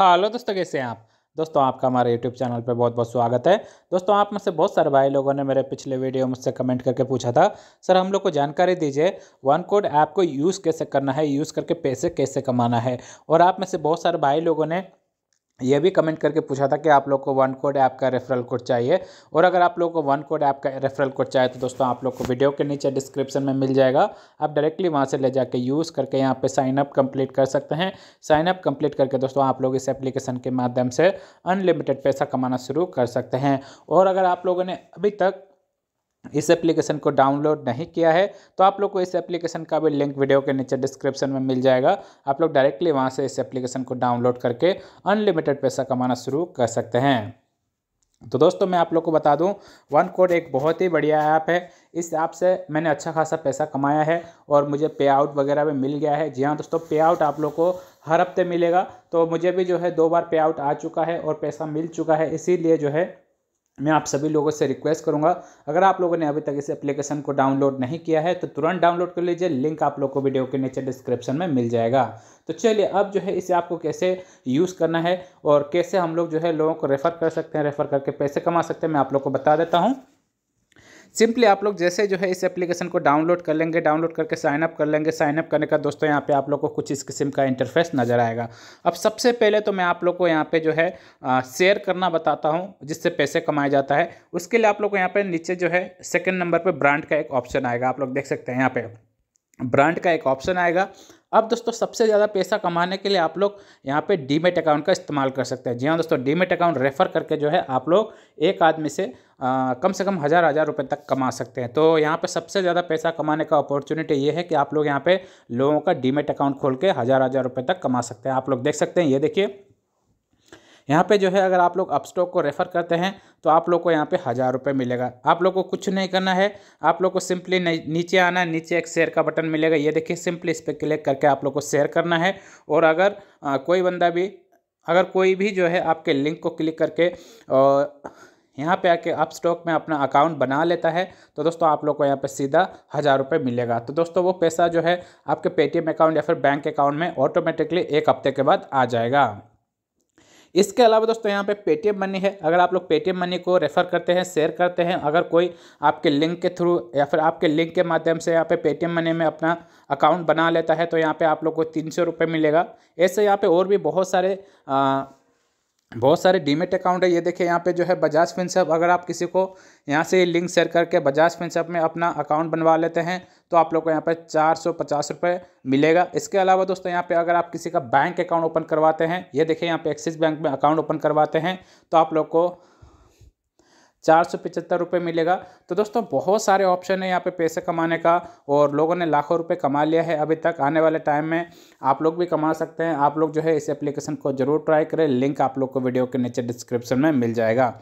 हाँ, हेलो दोस्तों कैसे हैं आप दोस्तों आपका हमारे यूट्यूब चैनल पर बहुत बहुत स्वागत है दोस्तों आप में से बहुत सारे भाई लोगों ने मेरे पिछले वीडियो मुझसे कमेंट करके पूछा था सर हम लोग को जानकारी दीजिए वन कोड ऐप को यूज़ कैसे करना है यूज़ करके पैसे कैसे कमाना है और आप में से बहुत सारे भाई लोगों ने यह भी कमेंट करके पूछा था कि आप लोग को वन कोड ऐप का रेफरल कोड चाहिए और अगर आप लोग को वन कोड ऐप का रेफरल कोड चाहिए तो दोस्तों आप लोग को वीडियो के नीचे डिस्क्रिप्शन में मिल जाएगा आप डायरेक्टली वहां से ले जाके यूज़ करके यहाँ पे साइन अप कंप्लीट कर सकते हैं साइन अप कंप्लीट करके दोस्तों आप लोग इस एप्लीकेशन के माध्यम से अनलिमिटेड पैसा कमाना शुरू कर सकते हैं और अगर आप लोगों ने अभी तक इस एप्लीकेशन को डाउनलोड नहीं किया है तो आप लोग को इस एप्लीकेशन का भी लिंक वीडियो के नीचे डिस्क्रिप्शन में मिल जाएगा आप लोग डायरेक्टली वहाँ से इस एप्लीकेशन को डाउनलोड करके अनलिमिटेड पैसा कमाना शुरू कर सकते हैं तो दोस्तों मैं आप लोग को बता दूं वन कोड एक बहुत ही बढ़िया ऐप है इस ऐप से मैंने अच्छा खासा पैसा कमाया है और मुझे पे आउट वगैरह भी मिल गया है जी हाँ दोस्तों पे आउट आप लोग को हर हफ्ते मिलेगा तो मुझे भी जो है दो बार पे आउट आ चुका है और पैसा मिल चुका है इसीलिए जो है मैं आप सभी लोगों से रिक्वेस्ट करूंगा अगर आप लोगों ने अभी तक इस एप्लीकेशन को डाउनलोड नहीं किया है तो तुरंत डाउनलोड कर लीजिए लिंक आप लोग को वीडियो के नीचे डिस्क्रिप्शन में मिल जाएगा तो चलिए अब जो है इसे आपको कैसे यूज़ करना है और कैसे हम लोग जो है लोगों को रेफ़र कर सकते हैं रेफ़र करके पैसे कमा सकते हैं मैं आप लोग को बता देता हूँ सिंपली आप लोग जैसे जो है इस एप्लीकेशन को डाउनलोड कर लेंगे डाउनलोड करके साइनअप कर लेंगे साइनअप करने का दोस्तों यहाँ पे आप लोग को कुछ इस किस्म का इंटरफेस नज़र आएगा अब सबसे पहले तो मैं आप लोग को यहाँ पे जो है शेयर करना बताता हूँ जिससे पैसे कमाया जाता है उसके लिए आप लोग को यहाँ पे नीचे जो है सेकेंड नंबर पर ब्रांड का एक ऑप्शन आएगा आप लोग देख सकते हैं यहाँ पे ब्रांड का एक ऑप्शन आएगा अब दोस्तों सबसे ज़्यादा पैसा कमाने के लिए आप लोग यहाँ पे डीमेट अकाउंट का इस्तेमाल कर सकते हैं जी हाँ दोस्तों डीमेट अकाउंट रेफ़र करके जो है आप लोग एक आदमी से आ, कम से कम हज़ार हज़ार रुपये तक कमा सकते हैं तो यहाँ पे सबसे ज़्यादा पैसा कमाने का अपॉर्चुनिटी ये है कि आप लोग यहाँ पर लोगों का डीमेट अकाउंट खोल के हज़ार हज़ार रुपये तक कमा सकते हैं आप लोग देख सकते हैं ये देखिए यहाँ पे जो है अगर आप लोग अपस्टॉक को रेफ़र करते हैं तो आप लोग को यहाँ पे हज़ार रुपये मिलेगा आप लोग को कुछ नहीं करना है आप लोग को सिंपली नीचे आना है नीचे एक शेयर का बटन मिलेगा ये देखिए सिंपली इस पर क्लिक करके आप लोग को शेयर करना है और अगर आ, कोई बंदा भी अगर कोई भी जो है आपके लिंक को क्लिक करके और यहाँ पे आके आप स्टॉक में अपना अकाउंट बना लेता है तो दोस्तों आप लोग को यहाँ पे सीधा हज़ार रुपये मिलेगा तो दोस्तों वो पैसा जो है आपके पेटीएम अकाउंट या फिर बैंक अकाउंट में ऑटोमेटिकली एक हफ्ते के बाद आ जाएगा इसके अलावा दोस्तों यहाँ पे पेटीएम मनी है अगर आप लोग पेटीएम मनी को रेफ़र करते हैं शेयर करते हैं अगर कोई आपके लिंक के थ्रू या फिर आपके लिंक के माध्यम से यहाँ पे पेटीएम मनी में अपना अकाउंट बना लेता है तो यहाँ पे आप लोग को तीन सौ रुपये मिलेगा ऐसे यहाँ पे और भी बहुत सारे आ, बहुत सारे डीमेट अकाउंट है ये देखिए यहाँ पे जो है बजाज फिनसअप अगर आप किसी को यहाँ से लिंक शेयर करके बजाज फिनसअप में अपना अकाउंट बनवा लेते हैं तो आप लोग को यहाँ पर चार सौ पचास रुपये मिलेगा इसके अलावा दोस्तों यहाँ पे अगर आप किसी का बैंक अकाउंट ओपन करवाते हैं ये देखिए यहाँ पे एक्सिस बैंक में अकाउंट ओपन करवाते हैं तो आप लोग को चार सौ पचहत्तर रुपये मिलेगा तो दोस्तों बहुत सारे ऑप्शन है यहाँ पे पैसे कमाने का और लोगों ने लाखों रुपए कमा लिया है अभी तक आने वाले टाइम में आप लोग भी कमा सकते हैं आप लोग जो है इस एप्लीकेशन को जरूर ट्राई करें लिंक आप लोग को वीडियो के नीचे डिस्क्रिप्शन में मिल जाएगा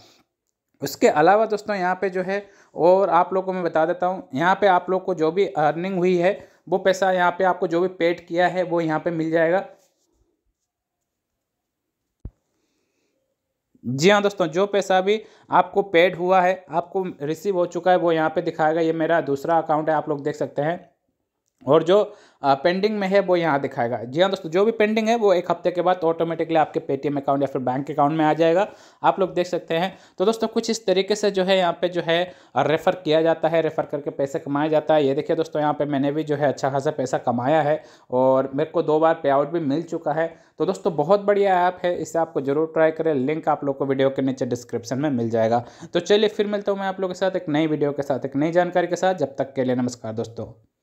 उसके अलावा दोस्तों यहाँ पे जो है और आप लोग को मैं बता देता हूँ यहाँ पे आप लोग को जो भी अर्निंग हुई है वो पैसा यहाँ पे आपको जो भी पेड किया है वो यहाँ पे मिल जाएगा जी हाँ दोस्तों जो पैसा भी आपको पेड हुआ है आपको रिसीव हो चुका है वो यहाँ पे दिखाएगा ये मेरा दूसरा अकाउंट है आप लोग देख सकते हैं और जो पेंडिंग में है वो यहाँ दिखाएगा जी हाँ दोस्तों जो भी पेंडिंग है वो एक हफ्ते के बाद ऑटोमेटिकली आपके पेटीएम अकाउंट या फिर बैंक अकाउंट में आ जाएगा आप लोग देख सकते हैं तो दोस्तों कुछ इस तरीके से जो है यहाँ पे जो है रेफ़र किया जाता है रेफ़र करके पैसे कमाया जाता है ये देखिए दोस्तों यहाँ पर मैंने भी जो है अच्छा खासा पैसा कमाया है और मेरे को दो बार पे आउट भी मिल चुका है तो दोस्तों बहुत बढ़िया ऐप है इसे आपको जरूर ट्राई करें लिंक आप लोग को वीडियो के नीचे डिस्क्रिप्शन में मिल जाएगा तो चलिए फिर मिलता हूँ मैं आप लोग के साथ एक नई वीडियो के साथ एक नई जानकारी के साथ जब तक के लिए नमस्कार दोस्तों